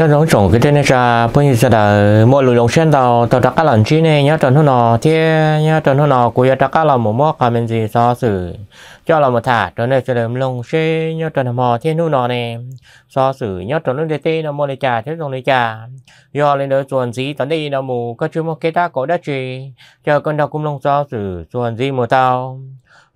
nhớ nói trồng cái trên này ra bây giờ là mọi lùi lồng sen tàu tàu đặc các lần chi này nhớ trần hôm nọ thế nhớ trần hôm nọ của đặc các lần một mốc hay mình gì so sử cho là một thả trần này sẽ làm lồng xe nhớ trần nọ thế hôm nọ này so sử nhớ trần lúc tê nó mua để trà thế dùng để trà do lên đó chuồn gì tấn đi nó mù các chú một cái ta có đất trì cho con đào cũng lông so sử chuồn gì một tàu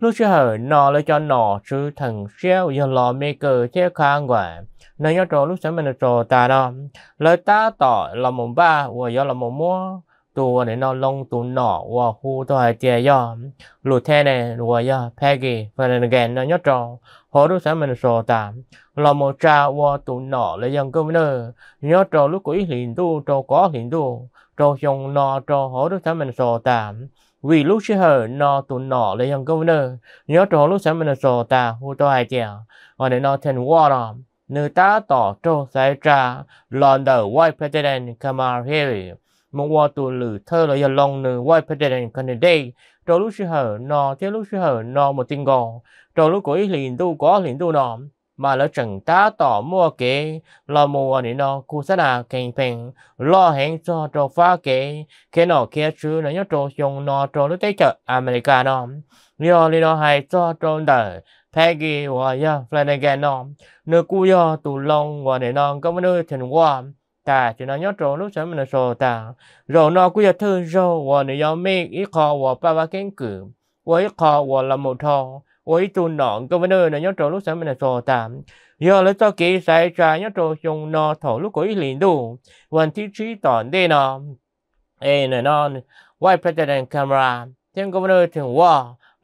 lúc chưa hở nọ lấy cho nọ chứ thằng xeo giờ lò mê cờ thế khang quả nó nhớ trò lúc sáng mình trò ta đó lời ta tỏ là một ba và do là một mua tù để nó lông tu nọ và khu tôi hai chè do lụt thế này rồi do Peggy và nên ghen nó nhớ trò họ lúc sáng mình trò ta là một cha và tu nọ là dân cơm nữa nhớ trò lúc cuối liền tu trò có liền tu trò chồng nọ trò họ lúc sáng mình trò ta vì lúc chưa hở nó tụ nọ lấy dân công nơ nhớ trò lúc sáng mình sổ ta hô to hai chèo ở đây nó thành war đó Người ta tỏ cho giải trà lần đầu White President Kamala Harris. Một hoa tù lử thơ là dần lòng nữ White President Kennedy. Trô lúc sư hở nò thế lúc sư hở nò một tình gòn. Trô lúc của ý liền tu có liền tu nọ. Mà lỡ chẳng ta tỏ mua kế là mua nỉ nọ cụ sát à kèn phèn. Lo hẹn cho trô phá kế. Kế nọ kia chứ nó nhớ trô dùng nọ trô lúc tế chợ America nọ. Nhiều lý nọ hay cho trô đời พกีวาย่าแฟนแกนอมเนื้อกูยอตุลงว่นในนองก็ไม่ได้ถึงว่าแต่จะนอนยอดโจรู้ฉันมันโซตาเรานอกูยะเธอโจว่าในยอมเมกอีคอว่าป้าว่าเก่งกือว่าอคอว่าละหมดทองว่าอีตูนองก็ไม่ได้ในยอดโจรู้ฉันมันโซตาย่อแล้วจะกี่สายใจยอดโจยงนอถอลูกกุยหลินดูวันที่ชี้ตอนเดนอมเอ๋นนอนไหวพระเจันทร์คามราเที่ยงก็ไม่ได้ถึงว่า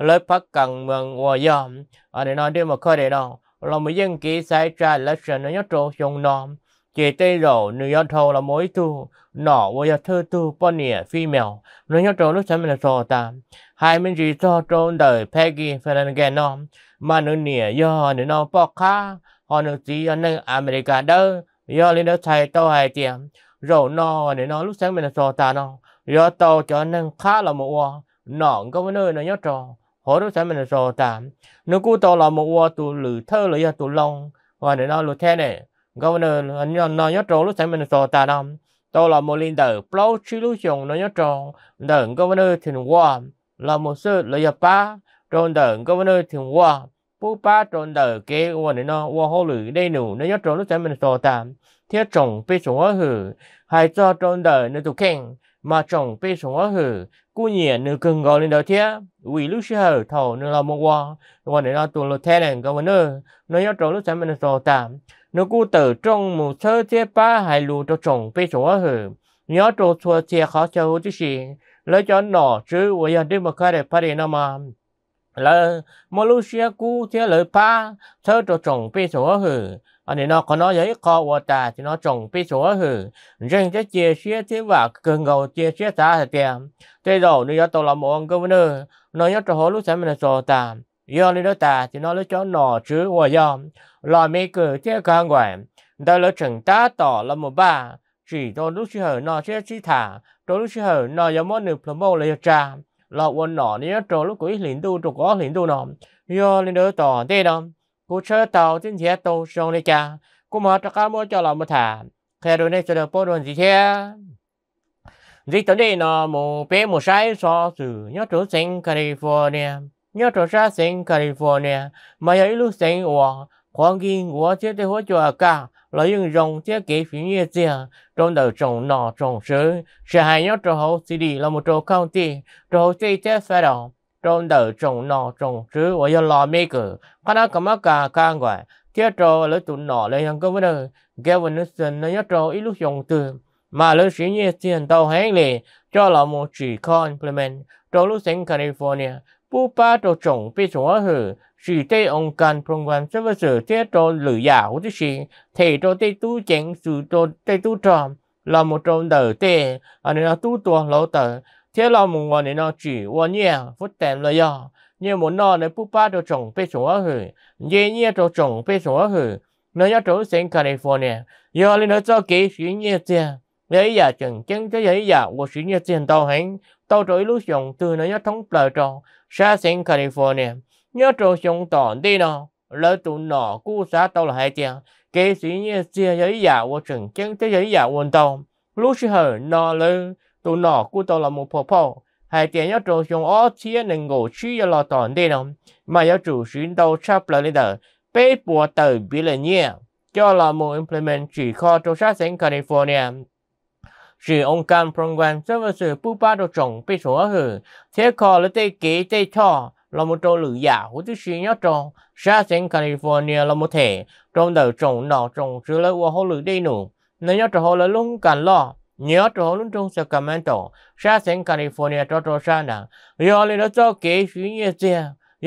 lời phát cần mừng hòa dòm ở đây nói đi mà khơi để đó là một dân kỹ sai ra là sự nó nhớ trộn dùng nòm chỉ tây rổ nữ dân thầu là mối tu nọ vô giờ thơ tu bao nỉa phi mèo nó nhớ trộn lúc sáng mình là trò ta hai mình chỉ cho trộn đời Peggy Fernandez nó mà nữ nỉa do nữ nó bỏ khá họ nữ chỉ ở nơi America đó do lên đó thầy tao hai tiệm rổ nó nữ nó lúc sáng mình là trò ta nó do tàu cho nên khá là một nọ có nơi nó nhớ trộn hồ đó sẽ mình rồi tạm nó cú to là một quả tụ lử thơ lử ya tụ long và để nó lử thế này có vấn đề anh nó nhớ trộn lúc sẽ mình rồi ta đó to là một linh tử plau chi lúc dùng nó nhớ trộn đừng có vấn đề qua là một sự lử ya ba trộn đừng có vấn đề qua bố ba trộn đờ kế quan để nó qua hồ lử đây nụ nói nhớ trộn lúc sẽ mình rồi tạm thiết trồng bị sủng ở hử hay cho trộn đờ nó tụ khen mà trồng bị sủng ở hử ู้เนี่ยนอเงินงเลยเดาเทียวิลุชเฮอร์เท่านึกเราเมื่อวานวันนเราตัวเราแท้งกันวันเนอร์ในยอดตัวลูกสามันตัวตามนึกกูเติร์จงมูเชอร์เที๊ยป้าไฮลูตัวจงไปจวบเหอะยอดตัวชัวเชียเขาเชื่อที่สิแล้วจะหน่อชื่อวิญญาณที่มาเคยได้พัฒนามา là một lúc xia cũ thế lời pa thơ cho chồng bê số hử anh ấy nó có nói giấy co của ta thì nó chồng bê số hử riêng cái chia xia thế và cường ngầu chia xia ta thì tiền thế rồi nếu tôi là một ông governor nó nhớ cho họ lúc sáng mình là ta do nên đó ta thì nó lấy cho nọ chứ hòa do lo mấy cử thế càng quản đó là chừng ta tỏ là một ba chỉ tôi lúc xia hở nó sẽ chỉ thả tôi lúc xia hở nó giống món nửa plomo là cha là quân nọ nhớ trò lúc cuối liền tu trục có liền tu nọ do lên đỡ tỏ tê đó cô chơi tàu trên xe tàu sông đây cha cô mà cho cá mua cho là một thả khe đôi này cho được bố đồn gì thế dịch tới đây nó một bé một sai so sử nhớ trốn sinh California nhớ trốn xa sinh California mà ấy lúc sinh của khoảng kinh của chiếc tay hỗ trợ cả lợi dụng dòng chế kế phía như thế trong đầu trong nọ trong sự sẽ hai nhớ trong hậu CD là một trò công ty trong hậu CD chế phải đồng trong đầu trong nọ trong sự và do lo mê cử khả năng cảm ơn cả ca ngoại chế trò lỡ tụ nọ lấy hàng công vấn đề Gavin Nelson là nhớ trò ít lúc dùng từ mà lỡ sĩ như tiền tàu hẹn lì cho là một chỉ con implement trong lúc sinh California 不把到总被从而后，是对องค์การพรงวันเสวเสเทียโตหรือยาหุติสิเทโตได้ตู้เจงสู่โตได้ตู้จอมเราหมดโตเดอเตอันนี้เราตู้ตัวเราเตอเทียเราหมู่วันนี้เราจีวันเนี่ยฟุตแตมเลยย่อเนี่ยหมดนอในผู้ป้าตัวจงไปส่งว่าหือเยี่ยเนี่ยตัวจงไปส่งว่าหือเนื้อตัวเซนแคลิฟอร์เนียยอเลยเนื้อเจ้าเก๋สีเนี่ยเจียเลยอยากจังจังจะเลยอยากว่าสีเนี่ยเจียนเตาแหงเตาตัวอิลูชงตัวเนื้อท้องเปล่าจอง sa California nhớ trâu xuống tòn đi nó lỡ tụ nọ cú xã tàu là hai tiền kế sĩ như xe giấy giả của trường chân tới giấy giả quân tàu lúc xưa hở nọ lỡ tụ nọ cú tàu là một phổ phổ hai tiền nhớ trâu xuống ó chia nên ngủ chi cho lò tòn đi nó mà giáo chủ xuyên tàu chắp lời lên tờ bế bùa tờ bị là nhẹ cho là một implement chỉ kho trâu sát California 是องค์การปรงวันเจ้าสื่อผู้ป้าตัวจงไปสัวหือเทียคอและเตเก๋เตท่อเรามุโตหรือยาหูที่สีนี้ตรงชาเซนแคลิฟอร์เนียเรามุเทตรงเดือจงหนอจงซื้อแล้วว่าเขาหรือได้หนูในยอดจะเขาเลยลุ้งกันล่อเนี่ยตัวลุ่นจงสกัมเมนโตชาเซนแคลิฟอร์เนียตัวตัวชาหนังยอเลยแล้วเจ้าเก๋สีนี้เจี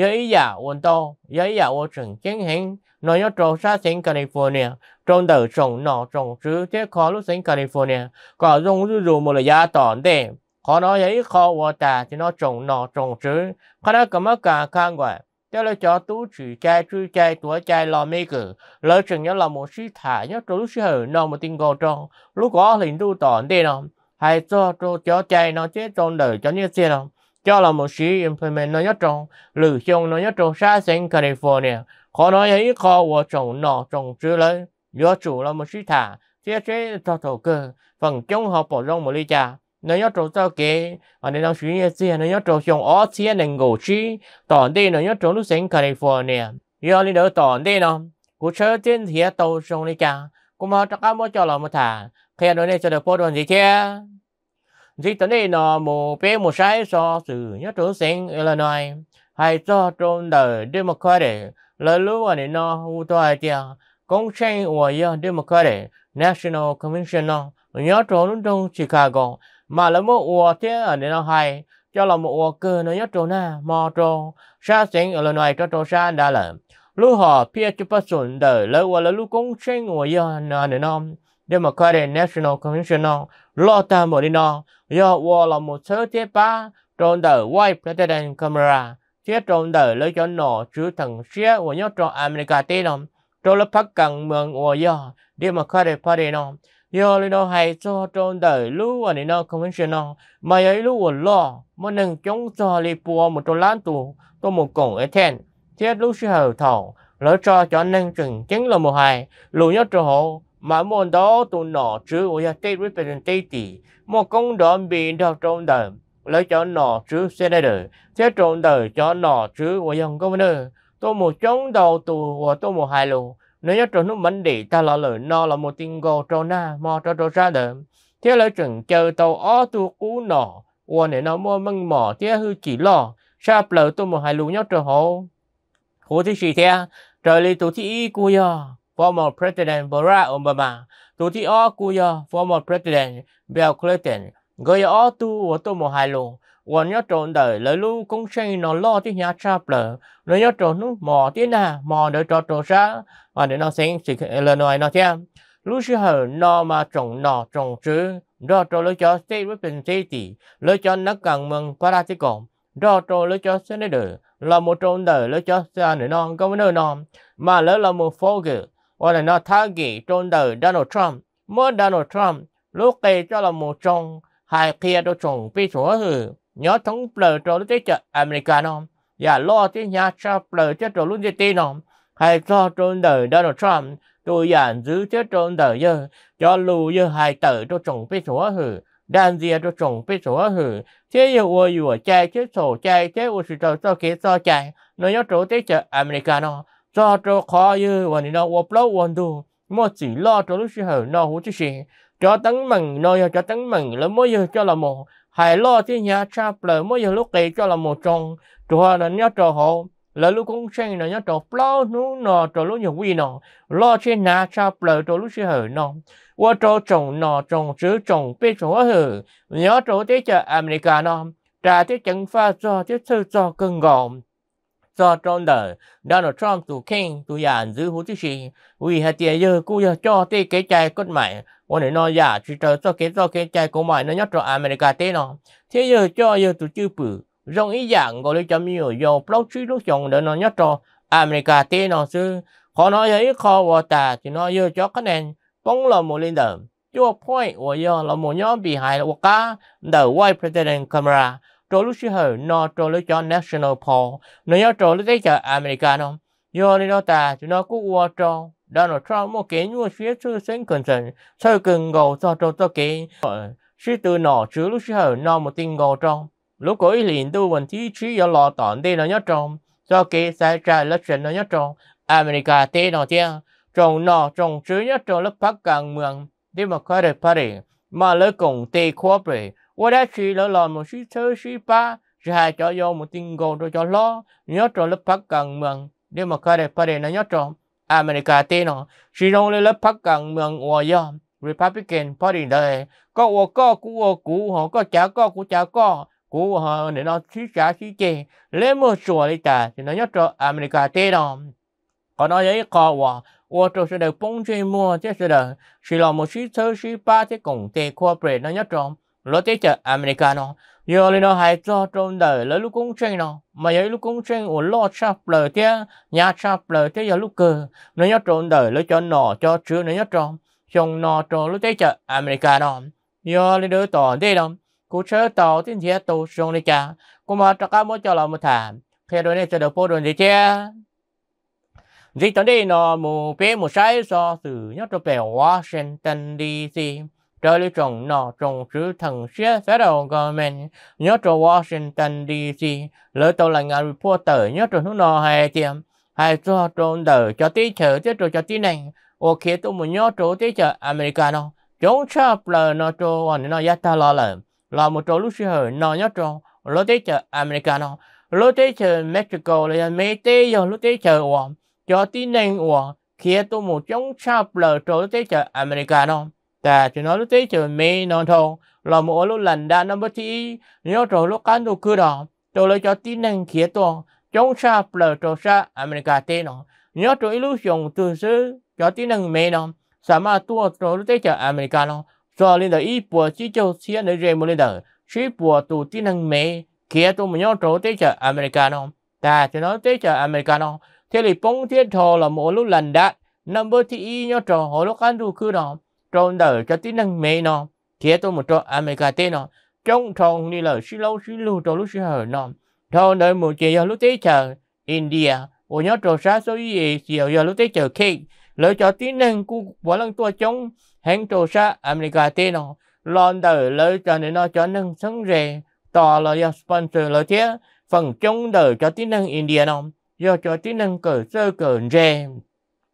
ยยอีหยาวันโตยอีหยาวันจงเจงเห็น nó nhớ trông xa sinh California, trông đời sống nọ trông xứ thế khó lúc sinh California, có dùng dư dù một lời giá tỏn đề, khó nói giấy khó vô tà thì nó trông nọ trông xứ, khó nó cầm mất cả khang quả. Thế là cho tú chỉ chai chú chai tuổi chai lo mê cử, lỡ chừng nhớ là một sĩ thả nhớ trông lúc sĩ hở nọ một tình cầu trông, lúc có hình tu tỏn đề nọ, hay cho cho chai nó chết trông đời cho như thế nọ. Cho là một sĩ implement nó nhớ trông, lử chung nó nhớ trông xa sinh California, khó nói ấy khó của trồng nọ trồng chưa lấy do chủ là một sĩ thả thế chế cho thổ cơ phần chống họ bỏ rong một ly trà nó nhớ trâu tao kê ở đây đang suy nghĩ gì nó nhớ trâu trong ó chia nên ngủ chi tòn đi nó nhớ trâu lúc sinh California do đi đỡ tòn đi nó cú chơi trên thía tàu xuống ly trà cũng mà chắc ăn mỗi cho là một thả khi nó nên cho được phô đoàn gì kia dĩ tấn đi nó một bé một sai so sự nhớ trâu sinh Illinois hay cho trong đời Democratic la lua ni no hu to a tia kong chen wa ya democratic national convention no nyo to lu dong chicago mà là một ua thế ở nơi nào hay cho là một ua cơ nó nhất trốn na mò trốn xa xanh ở nơi cho trốn xa đã là lúc họ phía chụp bắt sủng đời lỡ ua là lúc công tranh ua yo nó nơi nào Democratic National Convention nó lo ta một đi nó yo ua là một thứ thế ba trốn đời white president camera chia trộn đời lấy cho nó chứa thằng xia của nhóc trộn America tê nó trộn lớp phát cần mường của yo đi mà khai để phát đi nó yo lấy nó hay cho trộn đời lưu và nó không biết nó mà ấy lưu của lo mà nâng chống cho li bùa một trộn lán tù tôi một cổng ở thèn thiết lú xí hầu thầu lấy cho cho nâng chừng chính là một hài lưu nhóc trộn hộ mà môn đó tụi nọ chứ của yo tê representative một công đoạn bị đọc trộn đời lấy cho nọ chứ xe đây được thế trộn đời cho nọ chứ của dân có vấn đề tôi một chống đầu tù và tôi một hai lù nếu nhớ trộn nó bánh đi ta lo lời nó là một tiếng gò trộn na mò cho trộn ra được thế lấy chuẩn chờ tàu ó tu cú nọ và để nó mua măng mò thế hư chỉ lo sao lờ tôi một hai lù nhớ trộn hồ hồ thế gì thế trời lý tôi thì cú yo former president Barack Obama tôi thì ó cú yo former president Bill Clinton người ở tu ở tu một hai lô và nhớ trộn đời lấy lu công sen nó lo tới nhà cha bờ nó nhớ trộn nó mò tiếng na mò để trò trò ra và để nó xem sự lời nói nó xem lúc xưa hở nó mà trồng nọ trồng chứ do trộn lấy cho xây với bình xây thì lấy cho nó cần mừng qua ra tí còn do trộn lấy cho xây được là một trộn đời lấy cho xa nữa non có nơi non mà lấy là một phố gửi và là nó thá gì trộn đời Donald Trump mới Donald Trump lúc kê cho là một trong hai kia đô trùng bị chúa hử nhớ thông bờ trò lúc tế chợ Americano và dạ, lo tế nhà cho bờ tế trò lúc tế tì nọ hay cho trôn đời Donald Trump tôi giản dạ giữ tế trôn đời giờ cho lù giờ hai tử đô trùng bị chúa hử đàn dìa đô trùng bị chúa hử thế yêu ua ua chạy thế sổ chạy thế ua sự trò cho kế cho chạy nó nhớ trò tế chợ Americano cho trò khó như và nó ua blow one do một chỉ lo trò lúc sự hở nó hú chứ gì cho tấn mừng nơi cho tấn mừng lớn mới giờ cho là một hài lo chứ nhà cha lỡ mới giờ lúc kỳ cho là một tròn trò là nhớ trò hộ lỡ lúc cũng sang là nhớ trò lo nú nò trò lúc nhiều quy nò lo chi nhà cha lỡ trò lúc chi hở nò qua trò trồng nò trồng chữ trồng bê trồng hở nhớ trò tế chợ America nò trà tế chẳng pha cho tế sơ cho cơn gọn do trong đời Donald Trump tu khen tu già giữ hữu chứ gì vì hạt tiền giờ cú giờ cho tê kế chai cốt mày ôn để nó giả chỉ chờ cho kế cho kế chai cốt mày nó nhất cho America tê nó thế giờ cho giờ tu chưa bự rong ý dạng gọi là chấm nhiều giờ blog truy lúc chồng để nó nhất cho America tê nó chứ họ nói giờ ít khó và ta thì nó giờ cho cái nền bóng là một lên đời chúa point của giờ là một nhóm bị hại là quốc gia the white president camera trò lúc xưa hở nó trò lúc cho national poll nó nhớ trò lúc đấy cho americano do nên nó ta chúng nó cũng qua trò donald trump trò một cái như phía sư sinh cần sẵn sau cần gầu cho trò cho cái sư từ nọ chứ lúc xưa hở nó một tin gầu trò lúc có ý liền tu mình chỉ chỉ có lo tỏn đây nó nhớ trò cho cái sai trái lắc nó nhớ trò america tê nó chứ trồng nọ trồng chứ nhớ trò lúc phát càng mường đi mà khởi được phát mà lấy cùng tê khó bể wadashi lo lo một shi thơ shi ba shi hai cho yo một tin gồ rồi cho lo nhớ trò lớp phát cần mừng để mà khai đẹp phát nó nhớ trò America tê nó shi rong lên lớp phát cần mừng hòa yo Republican Party đây, có ô có cú ô cú họ có chả có cú chả có cú họ để nó xí trả xí chê lấy một số lấy trả thì nó nhớ trò America tê nó còn nói giấy khó hòa ô tô sẽ được bông chơi mua chứ sẽ được chỉ là một xí thơ xí ba chứ cũng tê corporate nó nhớ trong. Lottecha Americano. Yo lino hai cho trong đời lấy lúc cũng tranh nó mà giấy lúc cũng tranh của lo cha lờ tia nhà cha lờ tia giờ lúc cơ nó nhớ trong đời lấy cho nọ cho chữ nó nhớ trong trong nọ trong lúc tới chợ Americano. Yo lino tỏ đi đâu cú chơi tàu tin thiệt tàu sông đi cha cô mà tất cả mối cho lòng một thảm khi đôi này sẽ được bố đồn gì cha dịch tới đây nó mù bé một sai so từ nhớ cho bè Washington DC trở lý trọng nọ trọng chữ thần xe sẽ đầu gò mình nhớ cho Washington DC lỡ tàu là ngài reporter nhớ cho nó nọ hay tiệm hay cho trộn đỡ cho tí chờ tiếp cho cho tí này ok tôi muốn nhớ chỗ tí chờ Americano chống chập lờ nó cho anh à, nó giá ta lo lờ là một chỗ lúc xưa nó nhớ cho lỡ tí chờ Americano lỡ tí chờ Mexico là mấy tí giờ lỡ tí chờ cho tí này kia tôi muốn chống chập lờ chỗ tí chờ Americano ta cho nói lúc tí chờ mê non thôi, là một lúc lần đã nó bất tí nhớ rồi lúc cán đồ cứ đó tôi lấy cho tí năng khía to chống xa bờ trò xa America tê nó nhớ rồi illusion từ xứ cho tí năng mê nó sao mà tua rồi lúc tí chờ America nó rồi lên đời ý bùa chỉ châu xe nơi rèm lên đời chỉ bùa tụ tí năng mê khía tôi mà nhớ rồi tí chờ America nó ta cho nói tí chờ America nó thế thì bóng thiết thò là một lúc lần đã number tí nhớ rồi hồi lúc cán đồ cứ đó trong đời cho tí năng mê nó thế tôi một trò America tê nó trong thôn đi là xí lâu xí lưu trò lúc xí hờ nó trong đời một chế giờ lúc tế chờ India bộ nhớ trò xa số gì chiều giờ lúc tế chờ khi lời cho tí năng của bỏ lăng tôi chống hẹn trò xa America tê nó lon đời lời cho nên nó cho năng sấn rề to là do sponsor lời thế phần chống đời cho tí năng India nó do cho tí năng cờ sơ cờ rề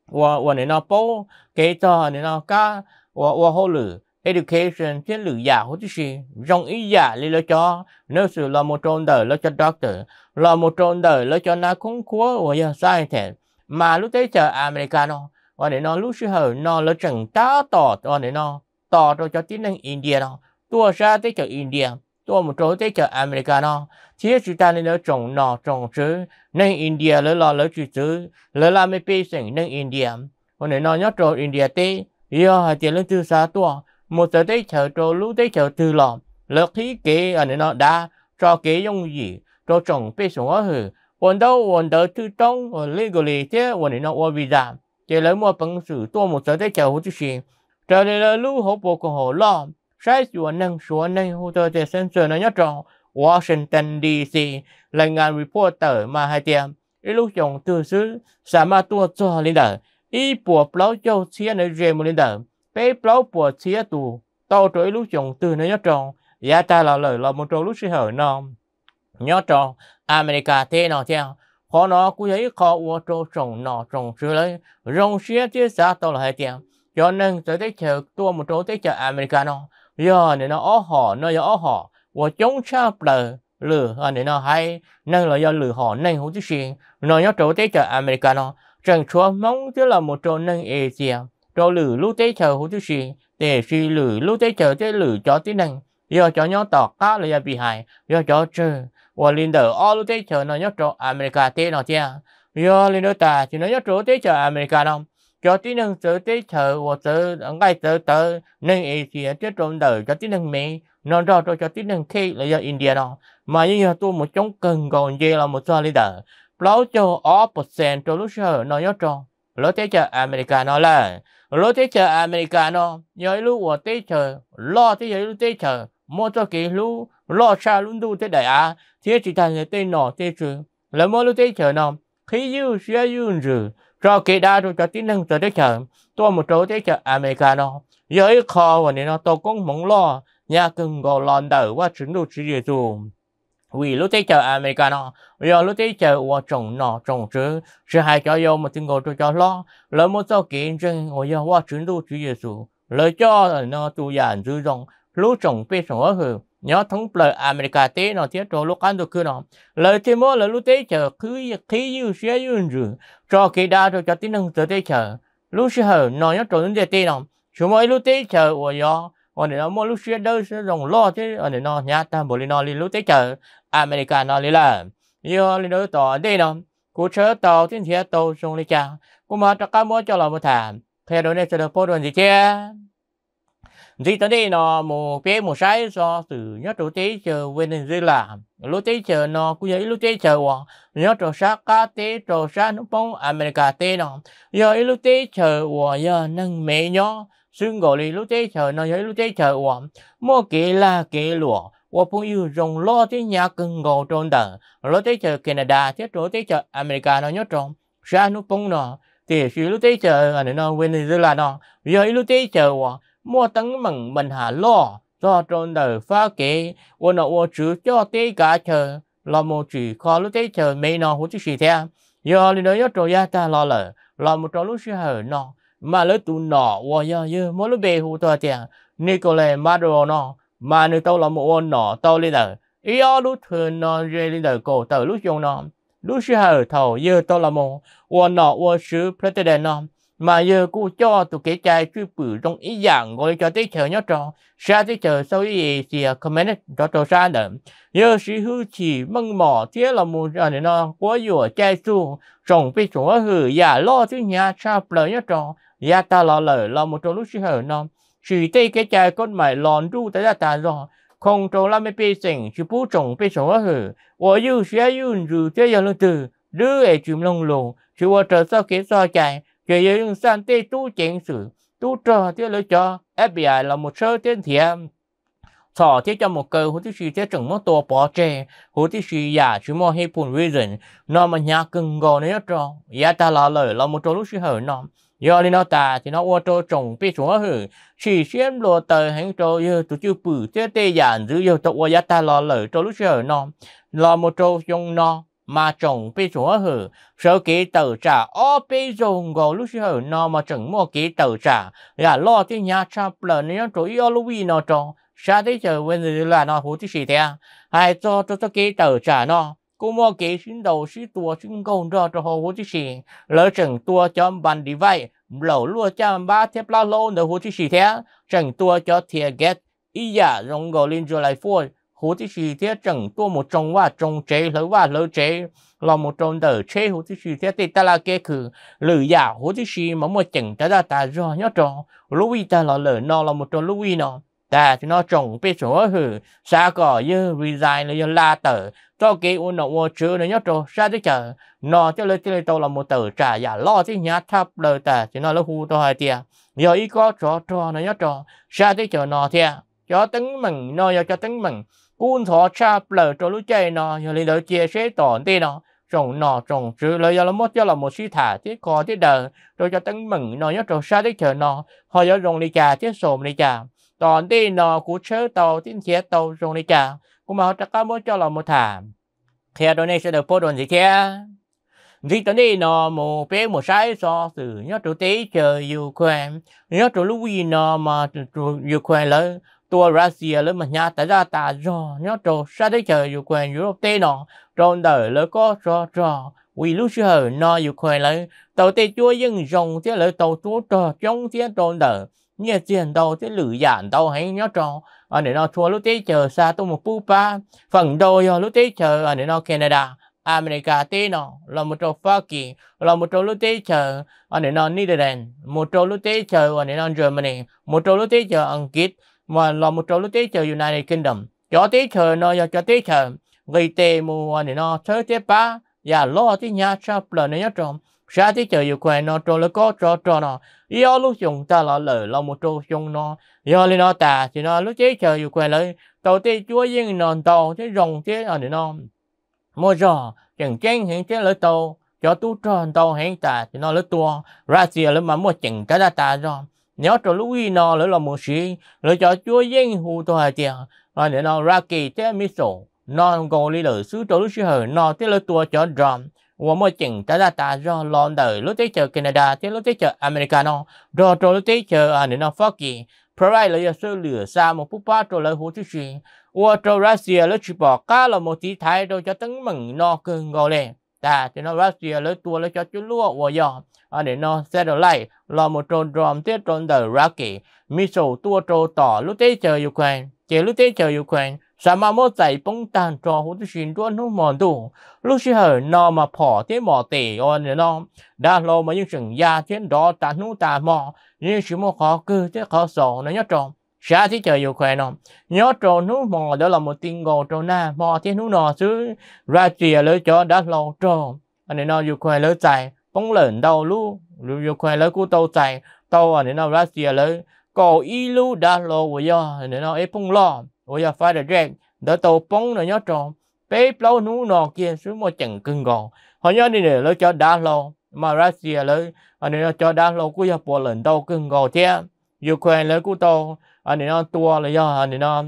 và và nên nó bố kế cho nên nó cá và và hồ lử education chế lử giả hồ chứ gì rong ý giả lý lo cho nếu sự lo một trôn đời lo cho doctor là một trôn đời lo cho na khốn khó và giờ sai thế mà lúc tới chờ americano và để nó lúc xưa hở nó lo chẳng ta tỏ và để nó tỏ rồi cho tiếng năng india nó tua ra tới chờ india tua một trốn tới chờ americano thế chúng ta nên nó trồng nó trồng chứ nên india lỡ lo lấy chữ chứ lỡ làm cái pi sinh nên india và để nó nhớ trồng india tới giờ chỉ lên từ xa tua một giờ đây chờ cho lúc đây chờ từ lòng lực khí kế anh à, nó đã cho dùng gì cho chồng xuống ở ở ở của mua một tờ tờ chờ xin hồ hồ lò kế 用语 cho 总被送过去，我到我到途中我那个里头我那我为啥？这人我本事多么值得交就是这里的路好不过好了，谁说能说能或者在深圳的那种 Washington DC 人安 reporter mà hai lúc chồng xứ xả ma cho 嘛还点一路用都是什么多做领导。一波不老就切那热木林的，被不老波切度，到这路上 từ 那要种，也带了了了木种路时候呢，要种 America 天那天，可能估计靠我做种那种出来，种些这啥到了海边，cho nên tới đây chờ tôi một chỗ tới chờ America nó, giờ này nó ó họ nó giờ ó họ, và chống sao bờ lừa anh à, này nó hay, nâng lời do lừa họ nâng không chứ gì, nó nhớ chỗ tới chờ America nó rằng chúa mong tức là một chỗ nâng ế chìa, cho lử lưu tế chờ hữu tư để sĩ lử lưu tế chờ tế lử cho tế nâng do cho nhau tỏ cá là bị hại, do cho chờ, và linh đỡ ô lưu tế chờ nó nhớ chỗ America tế nó chìa, do linh đỡ ta chỉ nó nhớ chỗ tế chờ America nó, cho tế nâng sở tế chờ và sở ngay sở tờ nâng ế chìa tế trộn đỡ cho tế nâng mỹ, nó rõ cho tế nâng khi là do India đó, mà như tôi một chống cần còn dê là một số leader lâu cho ó bột sen cho lúc sơ nó nhớ cho lỡ thế chờ americano là lỡ thế chờ americano nhớ lúc của thế chờ lo thế giờ lúc thế chờ mua cho kỳ lúc lo xa luôn đủ thế đại Á thế chỉ thành cái tên nọ thế chứ là mua lúc thế chờ nó khi yêu sẽ yêu rồi cho kỳ đa rồi cho tính năng cho thế chờ tôi một chỗ thế chờ americano giới kho và nên nó tôi cũng mong lo nhà cưng gọi lần đầu qua chứng đồ chỉ để dùng vì lúc tới chờ Americano do lúc tới chờ qua trồng nọ trồng chứ chứ hai cho yêu một tiếng gọi cho cho lo lỡ một sau kiện chân ngồi do qua chuyến đu chúa Giêsu lỡ cho nó tu giàn dư dòng lúc trồng biết trồng ở hưởng nhớ thống lệ America tế nó thiết cho lúc ăn được cứ nó lỡ thêm mỗi lỡ lúc tới chờ cứ khí yêu xe yêu rử cho kỳ đa cho cho tiếng năng tới tới chờ lúc sẽ hở nó nhớ trồng đến tế nó chúng mỗi lúc tới chờ qua do ở đây nó mỗi lúc xe đâu sẽ dòng lo chứ ở đây nó nhá ta bồi nó đi lúc tới chờ America nó lý là nhiều lý đối tỏ đi nó cú chớ tàu thiên thiết tàu sông lý chàng cú mà cho cá mua cho là một thảm theo đối này sẽ được phô đồn gì kia gì tới đây nó một bé một sai do từ nhớ đầu tế chờ bên dưới là lúc tế chờ nó cũng như lúc tế chờ hoặc nhớ đầu sát cá tế đầu sát nó bóng America tế nó giờ lúc tế chờ hoặc giờ nâng mẹ nhó, xương gọi lúc tế chờ nó giờ lúc tế chờ hoặc mua kỹ là kỹ lụa 我朋友 dùng lo thế nhà cưng ngộ trôn tờ, lo thế chờ Canada, thế chỗ thế chờ America nó nhớ trông, ra nó bông nó, thì sự lúc thế chờ ở nó Venezuela nó, giờ lúc thế chờ mua tấn mừng mình hà lo, do trôn tờ phá kế, ô nó ô chữ cho thế cả chờ, là một chữ khó lúc thế chờ mấy nó hút chữ theo, giờ lúc đó nhớ trông ya ta lo lờ, là một trò lúc sư hờ nó, mà lấy tụ nọ, ô giờ giờ mỗi lúc bề hút tờ tiền, Maduro nó, mà nếu tao là một ông nọ tao lên đời ý ở lúc thường nó rơi lên đời cổ tờ lúc dùng nó lúc xưa ở thầu giờ tao là một ông nọ ông sứ president nó mà giờ cô cho tụi cái trai truy bự trong ý dạng gọi cho tới chờ nhớ trò xa tới chờ sau ý thì comment cho trò xa nữa giờ sĩ hư chỉ mong mỏ thế là một giờ này nó quá dùa trai su trong bị chỗ hử giả dạ lo thứ nhà sao bờ nhớ trò ya dạ ta lo lời là một trong lúc sĩ hở nó chỉ tây cái trái con mày lòn ru tới ra ta rồi không trâu làm cái sinh chỉ bố trồng bê sống ở hử và yêu sẽ yêu dù thế giờ luôn từ đứa ấy chìm lông lồ chỉ qua trở sau kế sau chạy chỉ giờ những san tê tu chỉnh sử tu trò thế lựa cho FBI là một sơ tên thiệm thỏ thế cho một cơ hữu thứ sư thế chẳng mất tổ bỏ chê hữu thứ sư giả chứ mò hay phun reason nó mà nhà cưng gò nữa cho ya ta là lời là một chỗ lúc sư hở nó giờ đi nó ta thì nó ô tô trồng bị xuống hử chỉ xem lo tờ hành cho giờ tụi chưa bự thế tê giản dữ giờ tụi ô giá ta lo lỡ cho lúc giờ nó lo một trâu dùng nó mà trồng bị xuống hử sợ kỹ tờ trả ô bị dùng gò lúc giờ nó mà trồng mua kỹ tờ trả là lo thì nhà cha lợn nó chỗ yêu lúc nó trồng sao thế giờ bây giờ là nó hú thì gì thế ai cho cho cho kỹ tờ trả nó cô mua kế xin đầu sĩ tua xin công cho cho hồ vô chí sĩ lỡ chẳng tua cho bàn đi vay lẩu lua cha ba thép lao lâu nữa hồ chí sĩ thế chẳng tua cho thiệt ghét ý giả rong gò lên rồi lại phôi hồ chí sĩ thế chẳng tua một trong và trong chế lỡ và lỡ chế là một trong đỡ chế hồ chí sĩ thế thì ta là kê khử lử giả hồ chí sĩ mà mua chẳng ta ra ta do nhớ trò lũ ta là lỡ nó là một trong lũ nó Dạ, ta chỉ nói trồng bị số hử sa cỏ như resign là la tờ cho cái u nó u chữ nó nhớ trâu sa tới chờ nó cho lấy tiền tàu là một tờ trả giả lo chứ nhá thấp lời ta chỉ nói là hù to hai tia giờ ý có trò trò nó nhớ trò sa tới chờ nó thia cho tính mình nó giờ cho tính mình cuốn thọ sa lời cho lúc chơi nó giờ lên đỡ chia sẻ tổn tiền nó trồng nọ trồng chữ lời giờ là mất cho là một suy thả thiết co thiết đời rồi cho tính mình nó nhớ trâu sa tới chờ nó họ giờ dùng đi trà thiết sồn đi trà ตอนที่นอกูเชื่อโตที่เสียโตตรงนี้จ้ะกูมาจะก้าวเจ้าเรามาถามเทียตอนนี้จะเดือดโดนสิเทียดิตอนนี้นอหมูเป้หมูใช้ซอสื่อเนาะตัวตีเจอยูเครนเนาะตัวลูกวีนอมาตัวยูเครนแล้วตัวรัสเซียแล้วมันยาแต่ละตาจอเนาะตัวซาได้เจอยูเครนยุโรปเต้นอตรงเดอแล้วก็จอจอวีลูกเชื่อนอยูเครนแล้วตัวตีจ้วยยังจงเสียแล้วตัวตัวจอจงเสียตรงเดอ nghe tiền đâu thế lử giản đâu hay nhớ trò ở à, để nó thua lúc tế chờ xa tôi một phút ba phần đôi ở à, lúc tế chờ ở à, để nó Canada America tế nó là một trò Pháp kỳ là một trò lúc tế chờ ở để nó Netherlands một trò lúc tế chờ ở để nó Germany một trò lúc tế chờ Anh Kiết mà là một trò lúc tế chờ United Kingdom cho tế chờ nó cho tế chờ gây tê mua để nó chơi tế ba và dạ, lo tí nhà chập là nó nhớ trộm sa tí chờ yêu quen nó trôi lấy có trò trò nó yêu lúc dùng ta là lời là một trôi dùng nó yêu lên nó ta thì nó lúc chế chờ yêu quen lấy tàu tê chúa yên nòn tàu thế rồng thế ở để nó mua giờ chẳng chén hiện thế lỡ tàu cho tu tròn tàu hiện ta thì nó lỡ tua ra xìa lấy mà mua chừng cái đa ta do nếu trôi lúc uy nó lấy lòng một sĩ lấy cho chúa yên hù tàu hà tiền rồi để nó ra kỳ thế mi sổ nó còn lấy lời xứ trôi lúc sư hở nó thế lỡ tua cho rồng 我们警察大大让龙的路队车 Canada 的路队车 Americano，让着路队车啊，你那法国，不然了要收留啥么不把着了胡出去，我着 à, Russia 了去报价了么题材都叫等门那更高嘞，但这那 Russia 了多了叫就落我要。anh à, nó sẽ trở lại là một tròn tròn tiết tròn đời Rocky, missile tua trâu tỏ lúc tế chờ Ukraine, chế lúc tế Ukraine, สามารถใจปงตันจอหุ่นชินด้วนหุ่นมันดูลูกชิ้นหนอนมาพอเที่หมอเตยอนเนาะด้านลมมายิ่งสั่งยาเช่นดอตันหุ่นตาหมอนี่ชิ้นหม้อขอกือจะขอสอนในยอดจอมชาที่เจออยู่แควนยอดจงหุ่นหมอเดี๋ยวเรามาติงโกจงหน้าหมอเที่นุ่นนอซื้อราเจียเลยจอด้านลมจมอันนี้นอนอยู่แควเลยใจปงเหลินดาวลูกหรือยู่แควเลยกูโตใจโตอันนี้นอนราเจียเลยก่ออีลูด้านลวิญญาอันนี้นอนไอ้ปงล้อ我要发的这，得到崩了要中，被老奴那件什么整更高，好像你呢，老叫打老，马来西亚了，啊你要叫打老，我要波兰到更高些，有权了我到，啊你那多了要，啊你那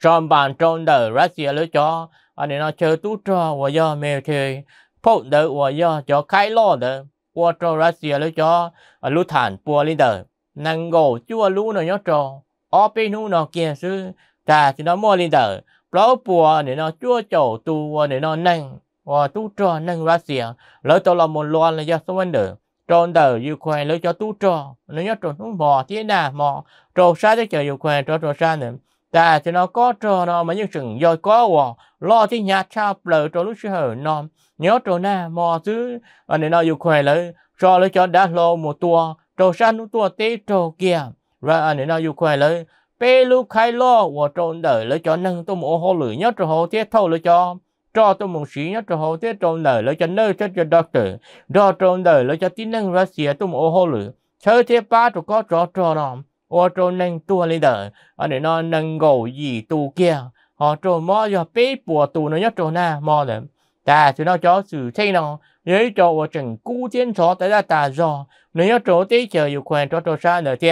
上班中的马来西亚了叫，啊你那车都着我要没有去，跑的我要叫开路的，我到马来西亚了叫，啊路坦波里的，能够做路呢要中，ở bên nó kia sư ta chỉ nó mua lên tờ lỡ bùa để nó chua chầu tu để nó nâng và tu cho nâng ra xìa lấy tao là một loan là do số vấn được, tròn tờ yêu khoe lấy cho tu cho nó nhớ tròn xuống mò thế nào mò tròn xa cho chờ yêu khoe tròn tròn xa nữa ta cho nó có trò nó mà những sừng do có wò lo chứ nhà cha lỡ tròn lúc xưa hở nó nhớ tròn na mò chứ để nó yêu khoe lấy, cho lấy cho đã lo một tua tròn xa nó tua tế tròn kia rồi để nó yêu khoe lấy bê lu khai lo và trộn đời lấy cho nâng tôi mổ hô lửa nhớ cho hồ tiết thâu lấy cho cho tôi muốn sĩ nhớ cho hồ tiết trộn đời lấy cho nơi cho cho doctor đó trộn đời lấy cho tín nâng ra xìa tôi mổ hô lửa chơi thế ba trụ có cho cho nó ô trộn nâng tua lên đời anh ấy nói nâng gầu gì tu kia họ trộn mò cho bê bùa tu nó nhớ trộn na mò đấy ta thì nó cho sự thay nó nếu cho ở trần cú chiến chó tại ra ta do nếu cho chỗ chờ yêu quen cho cho xa nữa thì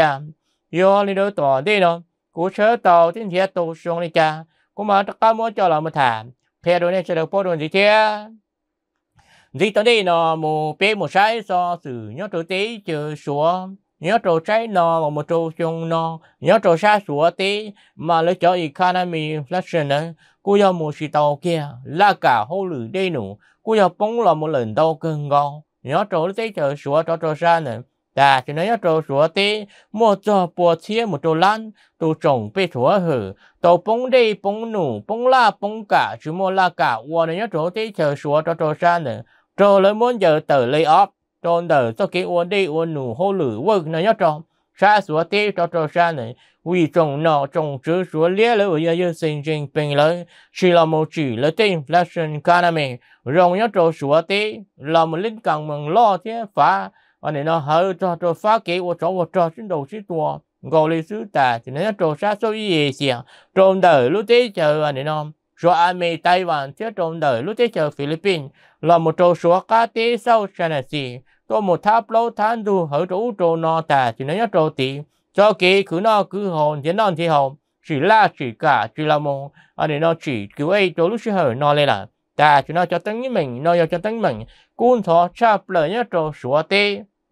do lên đó tỏ đi nó cú sớ tàu thiên thiệt tù xuống đi cha cú mà tất cả muốn cho là một thảm phe đồ này sẽ được phô đồ gì thế gì tới đây nó một bé một sai so sự nhớ trâu tí chờ xuống nhớ trâu trái nó mà một trâu chung nhớ trâu xa xuống tí mà lấy cho economy inflation đó cú giờ một xì tàu kia là cả hô lử đây nụ cú giờ bóng là một lần tàu cưng ngon nhớ trâu tí chờ xuống cho xa nữa ta cho nên chỗ số tê mua cho bùa chia một chỗ lăn, đồ trồng bê chỗ hử tổ bông đi bông nụ bông la bông cả chú mua la cả ua nên chỗ tê chờ số cho cho sa nữa chỗ lấy muốn giờ tờ lấy óp chỗ đờ cho cái ua đi ua nụ hô lử vâng nên cho sa số tê cho cho sa nữa vì trồng nọ trồng chữ số lia lấy bây giờ sinh trình bình lấy chỉ là một chữ lấy tên flash economy rồi nhớ chỗ số tê là một linh cảm mừng lo thế phá anh nên nó hơi cho cho phá kế của chỗ của cháu trên đầu sĩ tua gọi lý sư ta thì nên cho sát số gì xiềng trong đời lúc thế chờ anh nên nó số Ami tây Văn chứ trong đời lúc thế chờ Philippines là một trâu số cá tế sau gì có một tháp lâu tháng du hở chỗ trâu nó ta thì nên trâu tỷ cho kế cứ nó cứ hồn thì non thì hồn chỉ là chỉ cả chỉ là một anh nên nó chỉ cứu ấy chỗ lúc sẽ hở nó lên là ta chúng nó cho tính mình nó cho tính mình cuốn thọ chạp lời nhất trâu số tế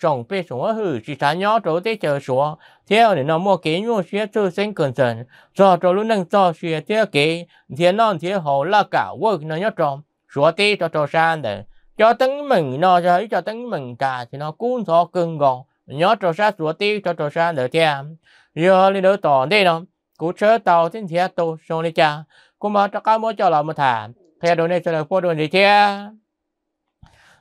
nhỏ chờ 总被说是其他鸟都在这说，天你那么给我学出身跟神，做做路能做学这给，天那天好那个我那要种，说的做做山的，cho tấn mình nó cho cho tấn mình cả thì nó cuốn thọ cưng gọn nhớ trò sát rùa tiêu cho trò sát nữa cha giờ lên đỡ tỏ đây nó cú chớ tàu trên thia tàu xong đi cha cũng mà cho cá mỗi cho là một thả theo đồ này cho là phố đồ này cha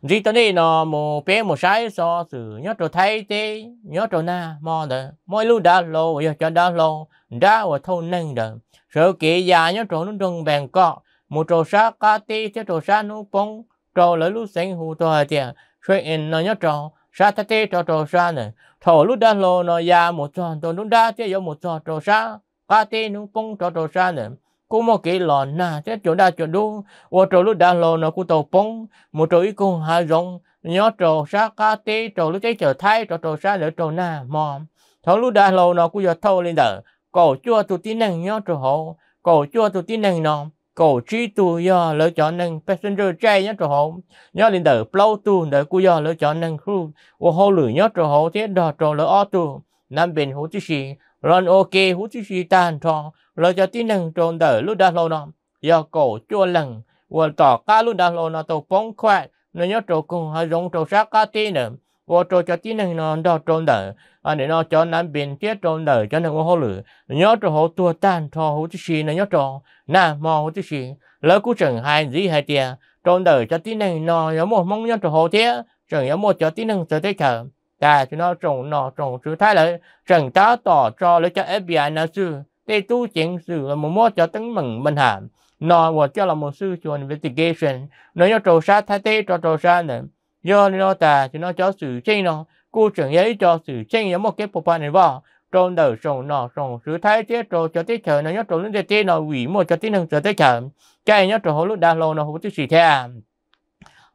gì tới đây nó mù bé mù sai so sự nhớ trò thấy thế nhớ trò na mò đờ mỗi lúc đã lô giờ cho đã lô đã và thâu nâng đờ sợ kỳ già nhớ trò nó trong bèn cọ một trò sa ca tê cho trò sa nó bông trò lỡ lúc sinh hù tòa tiền suy yên nó nhớ trò sa ta tê trò trò sa nè thổ lúc đã lô nó già một trò trò lúc đã thế giờ một trò trò sa ca tê nó bông trò trò sa nè cô mò kỹ lò na thế chỗ đa chỗ đu ô chỗ lúc đa lò nó cô tàu bông một chỗ ít cô hà rong nhớ chỗ sa cá tê chỗ lúc cháy trở thay chỗ chỗ sa nữa chỗ na mò thấu lúc đa lò nó cô giờ thâu lên đỡ cổ chua tụ tí năng nhớ chỗ hộ cổ chua tụ tí năng nó cổ trí tụ do lỡ chọn năng passenger chạy nhớ chỗ hộ nhớ lên đỡ plow tụ đỡ cô giờ lỡ chọn năng crew ô hậu lử nhớ chỗ hộ thế đò chỗ lỡ ô tụ nam bên hồ tí xì Rần ok hú chú chi tàn tròn, lời cho tí nâng tròn đỡ lúc đá lô nọ. Giờ cổ chua lần, vừa tỏ cá lúc đá lô nọ tổ bóng khoát, nó nhớ trổ cùng hơi rộng trổ sát cá tí nữa. Vô trổ cho tí nâng nó đo tròn đỡ, à để nó cho nắm biển chết tròn đỡ cho nâng hô lử. Nhớ trổ hô tua tàn tròn hú chú chi nó nhớ tròn, nà mò hú chú chi. Lỡ cú chẳng hai dí hai tia, tròn đỡ cho tí nâng nó nhớ mô mong nhớ trổ hô thế, chẳng nhớ mô cho tí nâng tới thế chờ ta cho nó trồng nọ trồng sự thái lại trần tá tỏ cho lấy cho FBI nó sư để tu chuyện sự là một mốt cho tấn mừng mình hàm nọ và cho là một sư cho investigation nó cho trầu sát thái tế cho trầu sát nữa do nó ta cho nó cho sự chênh nó cô trưởng giấy cho sự chênh giống một cái bộ phận này vào trôn đời trồng nọ trồng sự thái tế trầu cho tế trời nó nhớ trầu lên tế nó hủy một cho tế năng cho tế trời cái nhớ trầu hồi lúc đa lô nó hữu tức sĩ theo à.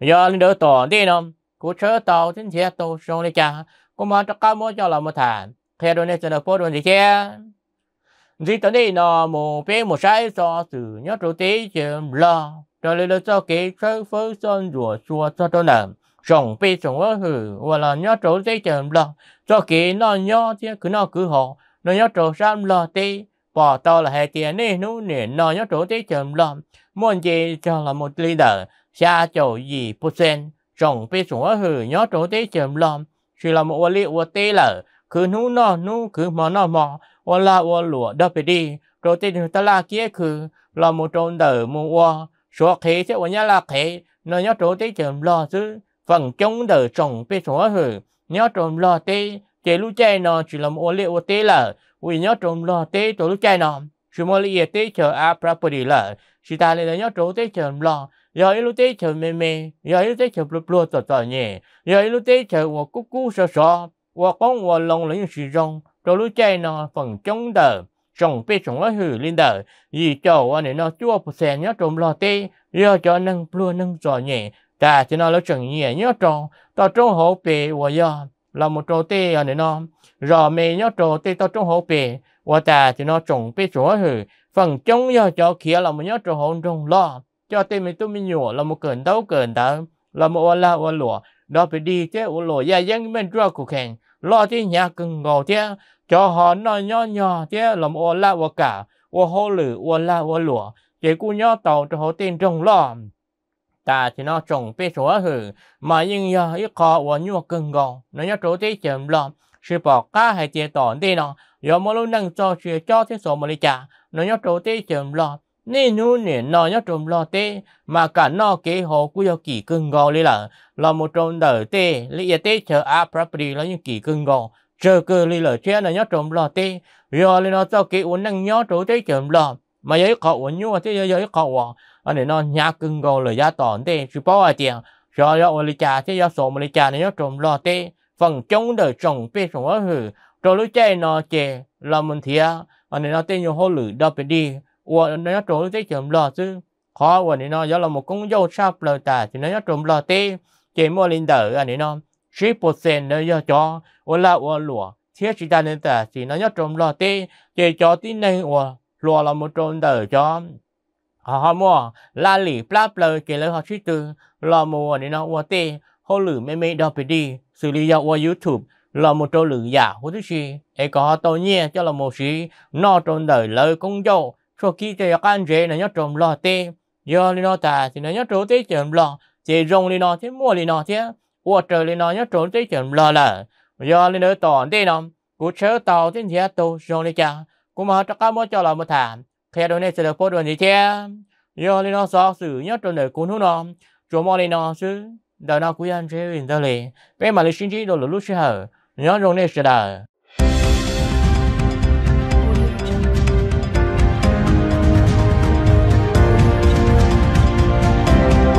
do lên đỡ tỏ đi nó cú chớ tàu chính thế tàu sông đi cha cú mà cho cá mua cho là một thản khi đôi nét sẽ được phố đôi gì kia gì tới đây nó mù bé một sai so sự nhớ chủ tế chuyện lo cho nên là cho cái sơ phớ sơn rùa chùa cho tôi làm sống bị sống ở hử và là nhớ chủ tế chuyện lo cho cái nó nhớ thì cứ nó cứ họ nó nhớ chủ sam lo tê bỏ tàu là hai tiền này nó nền nó nhớ chủ tế chuyện lo muốn gì cho là một leader xa chỗ gì percent rong bê sủng ở hử nhó trốn tế chèm lòm chỉ là một li ua tê lở cứ nú nọ nú cứ mò nọ mò ua la ua lụa đập bê đi trốn tế ta la kia cứ là một trốn đờ một ua số khế sẽ ua nhá la khế nó nhó trốn tế chèm lò chứ phần chống đờ rong bê sủng ở hử nhó trốn lò tê chế lũ chai nó chỉ là một li ua tê lở ui nhó trốn lò tê tổ lũ chai nó chỉ một li ua tê chờ a đi lở chỉ ta lên nhó trốn tế chèm lò rồi lúc tế chờ mê mê rồi lúc tế chờ lụt lụt tỏ tỏ nhẹ rồi lúc tế chờ wo cú cú sờ sờ wo con wo lòng lấy sự rong rồi lúc chạy nó phần chống đờ sống bê sống ở hử lên đờ vì cho wo này nó chưa phụ xe nhớ trộm lo tê rồi cho nâng lụa nâng tỏ nhẹ ta chỉ nó lấy chẳng nhẹ nhớ tròn tỏ trông hậu bê wo yo là một trộm tê ở này nó rồi mê nhớ trộm tê tỏ trông hậu bê wo ta chỉ nó trồng bê sống ở hử phần chống do cho kia là một nhớ trộm hồn trông lo cho tên mình tôi mình nhỏ là một cẩn đau cẩn đau là một là một lụa đó phải đi thế ô lụa gia dân mình ra của khen lo thế nhà cưng ngầu thế cho họ nó nhỏ nhỏ thế là một là một cả ô hô lử ô là ô lụa chỉ cú nhỏ tàu cho họ tên trong lo ta thì nó trồng bê số hử mà nhưng giờ ít khó ô nhỏ cưng ngầu nó nhớ chỗ thế chậm lo sự bỏ cá hay tiền tổn đi nó giờ mà lúc năng cho chuyện cho thế số mà đi trả nó nhớ chỗ thế chậm lo nè nô nè nó nhớ trộm lo tê mà cả nó kế hồ cũng yêu kỳ cưng gò lì là là một trộm đỡ tê lý tê chờ a property là những kỳ cưng gò chờ cơ lì là chế là nhớ trộm lo tê rồi lì nó cho kế uống năng nhớ trộm tê trộm lo mà giấy cọ uống nhua tê giấy cọ uống anh này nó nhá cưng gò lời gia tòn tê chứ bao ai tiền rồi rồi lý trà tê do số mà lý trà này nhớ trộm lo tê phần chống đỡ chồng bê trồng ở hử rồi lúc chơi nó chè là mình thia anh này nó tên nhiều hô lử đập đi 我那要种这种了就 khó của nó nó là một con dâu sáp lợn ta thì nó nó trộm lợn tê chỉ mua linh tử anh à, ấy nó sĩ sen nó cho ô là ô lúa thiết chỉ ta nên ta thì nó nó trộm lợn tê chỉ cho tin này ô lúa là một trộm tử cho họ mua la lì plap lợn họ chỉ từ là mua anh nó ô tê họ lử mê mê đọc đi xử lý vào ô youtube là một trộm lử giả hú thứ gì ấy có tôi nghe cho là một sĩ nó trộm đời lời công dâu số kỹ cho các dễ là nhớ trộm lo tê giờ lên nó ta thì nó nhớ trộm tê trộm lo chỉ rong lên nó thế mua lên nó thế qua trời lên nó nhớ trộm tê trộm lo là giờ lên nó tòn tê nó cú chớ tàu thế thì tàu rong lên cha cú mà cho các mối cho là một thảm khi đó này sẽ được phô đồ gì thế giờ lên nó so sử nhớ trộm để cú nó nó trộm mua lên nó chứ đời nào cũng ăn chơi nhìn thấy liền bé mà lấy sinh chi đồ lũ lũ chơi hở nhớ rong lên sẽ đời